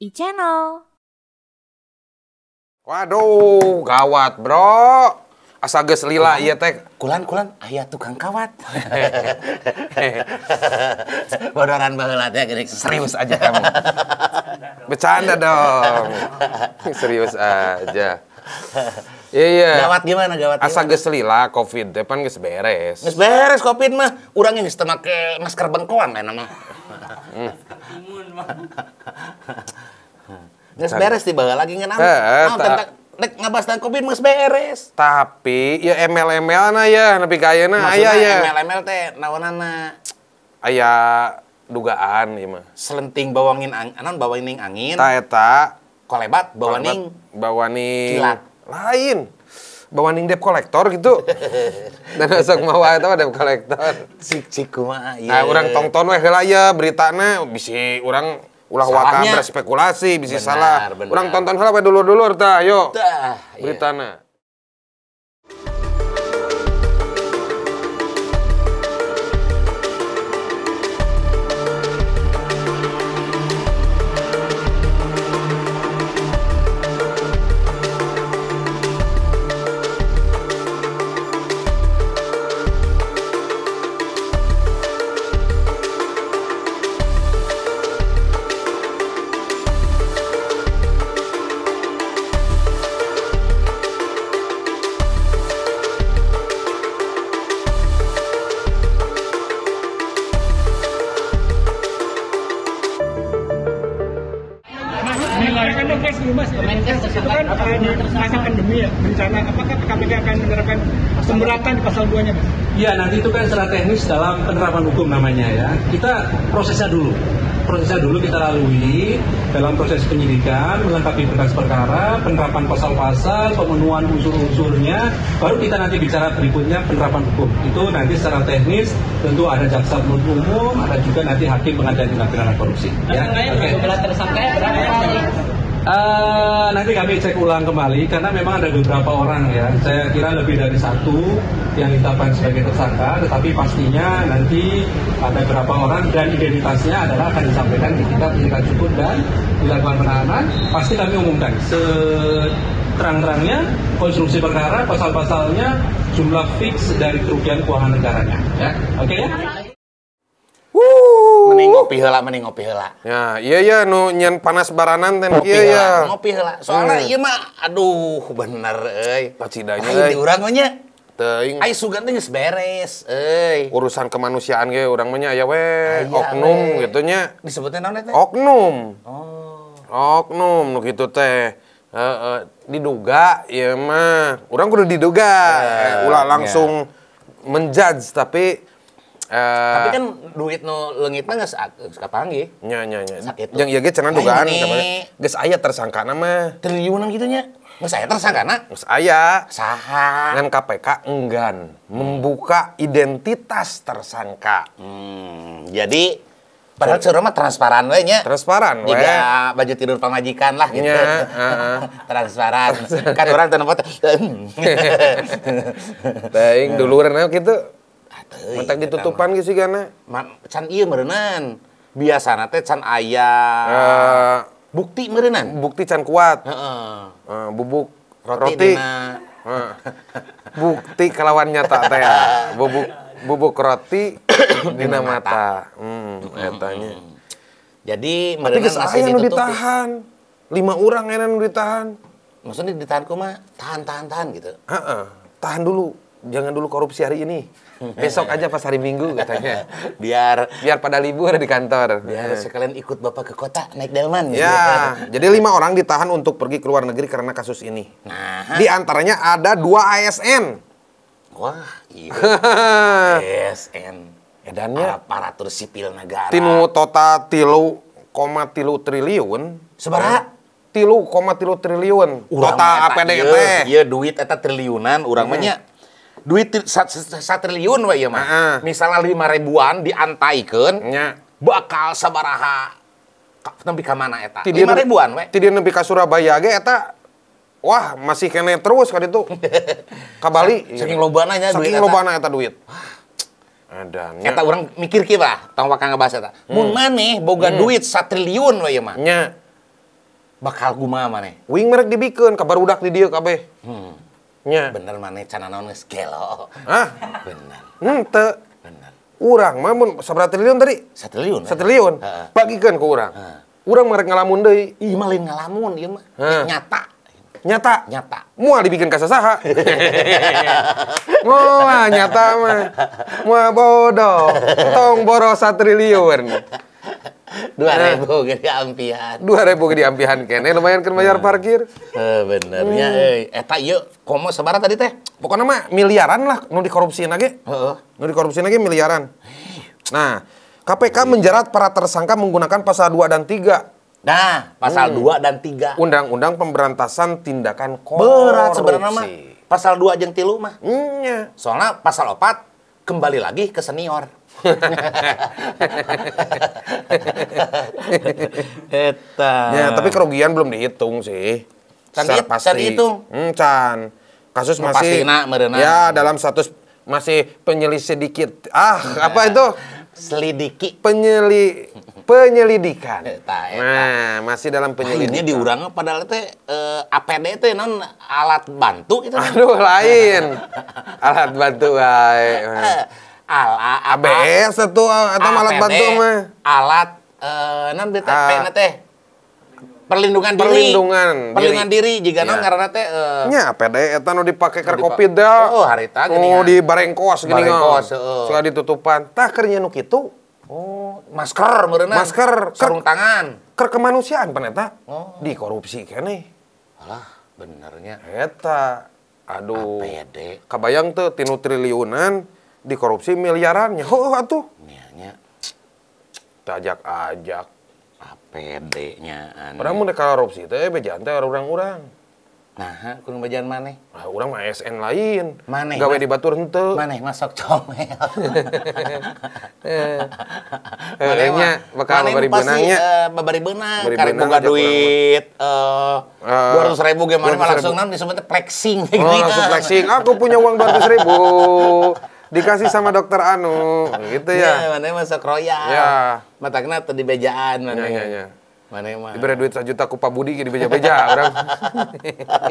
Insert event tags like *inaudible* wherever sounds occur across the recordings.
e-channel. Waduh, gawat bro. Asages lila iya teh. Kulan kulan ayah tukang kawat. *laughs* Bodoran baheula ya, teh gini serius aja kamu. Bercanda dong. serius aja. Iya iya. Gawat gimana gawat? Asa geus lila covid depan pan geus beres. Geus beres covid mah urang geus teu make masker bengkoang mah. Hmm. Imun mah. *laughs* Nges beres di tiba lagi nggak anu. Eh, eh, nah, tentang nek ngabas dan kopi nges beres. Tapi ya ML-ML na ya, nepi kaya na aya ya. ML-ML teh naonana. Ayah dugaan ya mah. Selenting bawangin angin, anon bawangin angin. Tak eta. Kolebat bawaning. Bawaning. Kilat. Lain. Bawaning dep kolektor gitu. *laughs* Dan asal mau eta dep kolektor. Cik cik kumaha ieu. Iya. Nah, urang tongton weh heula ya beritana bisi orang ulah wakan berspekulasi bisa salah. Bener. Orang tonton hal dulu-dulu ta? yuk. Iya. beritanya. ini mas, itu kan uh, di masa pandemi ya, bencana, apakah KPK akan menerapkan pemberatan di pasal 2 nya mas? Iya, nanti itu kan secara teknis dalam penerapan hukum namanya ya. Kita prosesnya dulu, prosesnya dulu kita lalui dalam proses penyidikan, melengkapi berkas perkara, penerapan pasal-pasal, pemenuhan unsur-unsurnya, baru kita nanti bicara berikutnya penerapan hukum. Itu nanti secara teknis tentu ada jaksa penuntut umum, ada juga nanti hakim pengadilan tindak pidana korupsi. Ya, okay. tersangka berapa? Uh, nanti kami cek ulang kembali karena memang ada beberapa orang ya. Saya kira lebih dari satu yang ditetapkan sebagai tersangka, tetapi pastinya nanti ada beberapa orang dan identitasnya adalah akan disampaikan di kita penyidikan cukup dan dilakukan penahanan. Pasti kami umumkan seterang-terangnya konstruksi perkara, pasal-pasalnya, jumlah fix dari kerugian keuangan negaranya. Ya, oke okay, ya mending ngopi heula mending ngopi heula ya iya ya nu nyen panas baranan ten iya ya ngopi heula soalnya hmm. ieu mah aduh bener euy pacidanya euy di urang nya Teing. Ay sugan teh beres, euy. Urusan kemanusiaan ge urang mah aya we, oknum we. gitu nya. Disebutnya naon teh? Oknum. Oh. Oknum nu kitu teh. Uh, uh, diduga ya mah. Urang kudu diduga. Uh, Ulah iya. langsung yeah. menjudge tapi Uh, tapi kan duit nu mah geus geus kapanggih. Nya nya nya. Sakit. Yang ieu ge cenah dugaan geus aya tersangkana mah. Triliunan kitu nya. Geus aya tersangkana? Geus aya. Saha? Ngan KPK enggan membuka identitas tersangka. Hmm, jadi Padahal seorang mah transparan we nya. Transparan we. Jika baju tidur pengajikan lah gitu. Ya, uh, *laughs* transparan. kan orang teu nempat. dulu dulureun gitu Mata ditutupan gitu sih karena can iya merenan biasa nate can ayam uh, eh, bukti merenan bukti can kuat uh, uh. Uh, bubuk roti, roti. Uh. bukti kelawan nyata teh ya. bubuk bubuk roti *coughs* dina mata hmm, etanya. jadi tapi kesalahan ditahan lima orang enak ditahan maksudnya ditahan mah? tahan tahan tahan gitu uh -uh. tahan dulu jangan dulu korupsi hari ini. Besok aja pas hari Minggu katanya. *laughs* biar biar pada libur di kantor. Biar sekalian ikut Bapak ke kota naik delman. Ya, gitu. jadi lima orang ditahan untuk pergi ke luar negeri karena kasus ini. Nah. Di antaranya ada dua ASN. Wah, iya. ASN. *laughs* Edannya aparatur sipil negara. Tinu total tilu koma tilu triliun. Seberapa? Eh, tilu koma tilu triliun urang total APD iya, iya duit eta triliunan urang hmm duit satu triliun wa mah misalnya lima ribuan diantaikan yeah. bakal sabaraha nempi ke mana eta lima ribuan we tidak nempi ke Surabaya ge eta wah masih kene terus kan itu *laughs* ke Bali saking lobana nya saking lobana eta duit ada eta orang mikir kira tong bakal ngebahas eta hmm. mun maneh boga hmm. duit triliun we mah nya bakal kumaha maneh wing merek dibikin, kabar udah di dia kabeh hmm. Ya. bener mana cana naon geus gelo ah bener henteu hmm, bener urang mah mun triliun tadi satriliun ya? satriliun bagikeun ku urang urang merek ngalamun deui ih mah lain ngalamun ieu mah nyata nyata nyata mual dibikin kasasaha *laughs* mual nyata mah mual bodoh tong boros satriliun dua ribu gede eh. ampihan dua ribu gede ampihan kene lumayan kan bayar nah. parkir eh benernya hmm. eh eta eh, yuk komo sebara tadi teh pokoknya mah miliaran lah nu dikorupsiin lagi Heeh. nu dikorupsiin lagi miliaran nah KPK menjerat para tersangka menggunakan pasal dua dan tiga Nah, pasal hmm. dua dan tiga Undang-undang pemberantasan tindakan korupsi. Berat sebenarnya mah. Pasal dua jengtilu mah. Mm, Soalnya pasal 4 kembali lagi ke senior. *laughs* Eta. Ya, tapi kerugian belum dihitung sih. Can Secara kan pasti. Can Hmm, can. Kasus Mau ya, masih pastina, merenang. Ya, dalam status masih penyelidik sedikit. Ah, nah, *laughs* apa itu? Selidiki. Penyeli penyelidikan. Eta, eta. Nah, masih dalam penyelidikan. Ini diurang padahal itu eh, APD itu non alat bantu itu. Kan? Aduh, lain. *laughs* alat bantu ay ala ABS atau atau ah, alat bantu mah alat eh nan BTP teh perlindungan diri perlindungan perlindungan diri jika non iya. karena teh eh, nya APD itu nu dipake keur covid da oh harita gini oh kan. di barengkos gini barengkos sudah ditutupan tah keur itu oh masker masker sarung tangan keur kemanusiaan paneta oh. di korupsi kene alah benernya eta aduh APD ya, kabayang tuh tinu triliunan dikorupsi miliarannya. Oh, atuh. Nya, Tajak-ajak. APD-nya. Orang mau korupsi teh bejantai teh orang-orang. Nah, kurang bejan mana? Nah, orang mah ASN nah, lain. Mana? Gawe di batur henteu. Mana masuk comel. *laughs* Eh. Eh, Manehnya bakal bari beunangnya. Bari beunang, karek boga duit eh, dua ratus ribu gimana langsung nanti disebutnya flexing. Oh, langsung flexing. Aku punya uang dua ratus ribu dikasih sama dokter Anu gitu ya. Iya, mana masuk royal. Iya. Mata kena atau di bejaan mana. Iya, iya, iya, Mana emang? Diberi duit sejuta kupa budi di gitu, beja-beja *laughs* orang.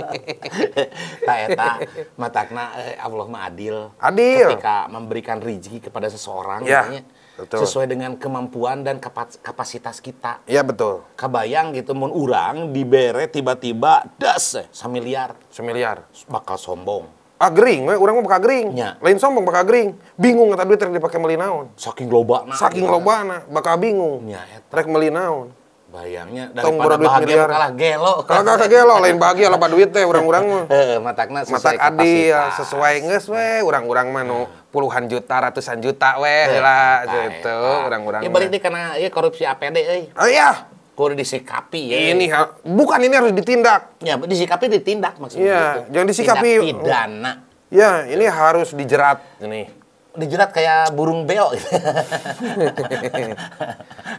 *laughs* tak eta ya, matakna eh, Allah mah adil. Adil. Ketika memberikan rezeki kepada seseorang ya. betul. sesuai dengan kemampuan dan kapasitas kita. Iya betul. Kebayang gitu mau urang dibere tiba-tiba das eh, semiliar. Semiliar. Bakal sombong agering, we orang pakai bakagering. Ya. Lain sombong pakai bakagering. Bingung kata duit rek dipakai Melinaun. naon. Saking nah, Saking ya. nah, bakal bingung. Ya, eta. Rek naon. Bayangnya daripada Tong bahagia miliar. kalah gelo. Kalah kalah gelo lain bahagia loba duit teh orang-orang mah. Heeh, *laughs* matakna sesuai Matak adi sesuai geus weh, orang-orang mah nu eh. puluhan juta, ratusan juta weh heula gitu orang-orang. Ya balik deh karena ieu ya, korupsi APD eh. Oh iya kurang disikapi ya. Ini bukan ini harus ditindak. Ya, disikapi ditindak maksudnya. Iya, gitu. jangan disikapi. Tindak pidana. Ya, ini harus dijerat ini. Dijerat kayak burung beo. Gitu.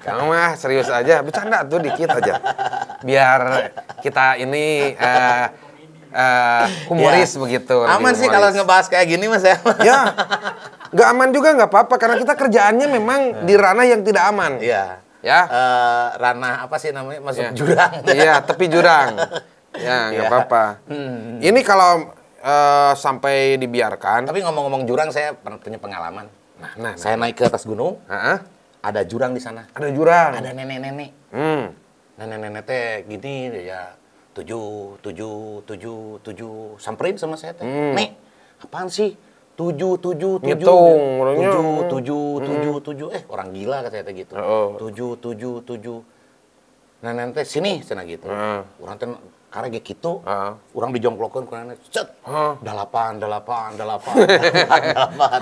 *laughs* Kamu mah serius aja, bercanda tuh dikit aja. Biar kita ini uh, uh, humoris ya. begitu. Aman sih kalau ngebahas kayak gini mas ya. ya, nggak aman juga nggak apa-apa karena kita kerjaannya memang nah. di ranah yang tidak aman. Iya ya uh, ranah apa sih namanya masuk ya. jurang iya tepi jurang ya nggak ya. apa-apa hmm. ini kalau uh, sampai dibiarkan tapi ngomong-ngomong jurang saya pernah punya pengalaman nah, nah, nah. saya naik ke atas gunung uh -huh. ada jurang di sana ada jurang ada nenek-nenek hmm. nenek-nenek teh gini ya tujuh tujuh tujuh tujuh samperin sama saya teh hmm. nek apaan sih tujuh tujuh tujuh tujuh tujuh hmm. tujuh tujuh eh orang gila katanya gitu oh. tujuh tujuh tujuh nah nanti sini cina gitu orang ten karena kayak gitu orang dijongklokan kurang cet delapan delapan delapan *laughs* delapan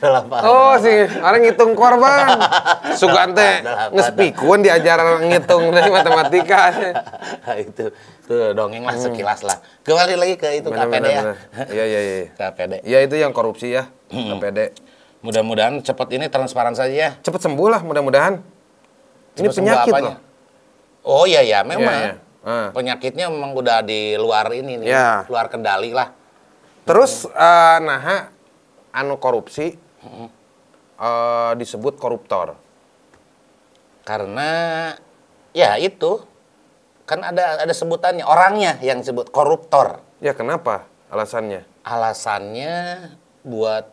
delapan oh sih orang ngitung korban *laughs* sugante ngespikun diajar ngitung dari matematika *laughs* itu Tuh, gitu, dongeng lah hmm. sekilas lah. Kembali lagi ke itu bener, KPD bener, ya. Iya, iya, iya. KPD. Ya itu yang korupsi ya, hmm. KPD. Mudah-mudahan cepat ini transparan saja ya. Cepat sembuh lah mudah-mudahan. Ini penyakit loh. Oh iya ya, memang. Ya, ya. Uh. Penyakitnya memang udah di luar ini nih, ya. luar kendali lah. Terus uh, nah anu korupsi uh, disebut koruptor. Karena ya itu Kan ada ada sebutannya, orangnya yang disebut koruptor. Ya kenapa alasannya? Alasannya buat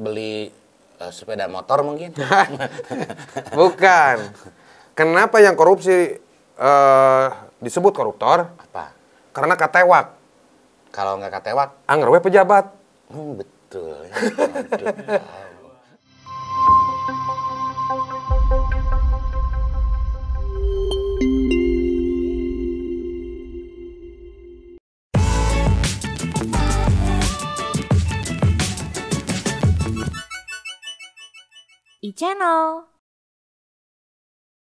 beli uh, sepeda motor mungkin. *laughs* Bukan. Kenapa yang korupsi uh, disebut koruptor? Apa? Karena katewak. Kalau nggak katewak? Anggerwe pejabat. Hmm, betul. Aduh. channel.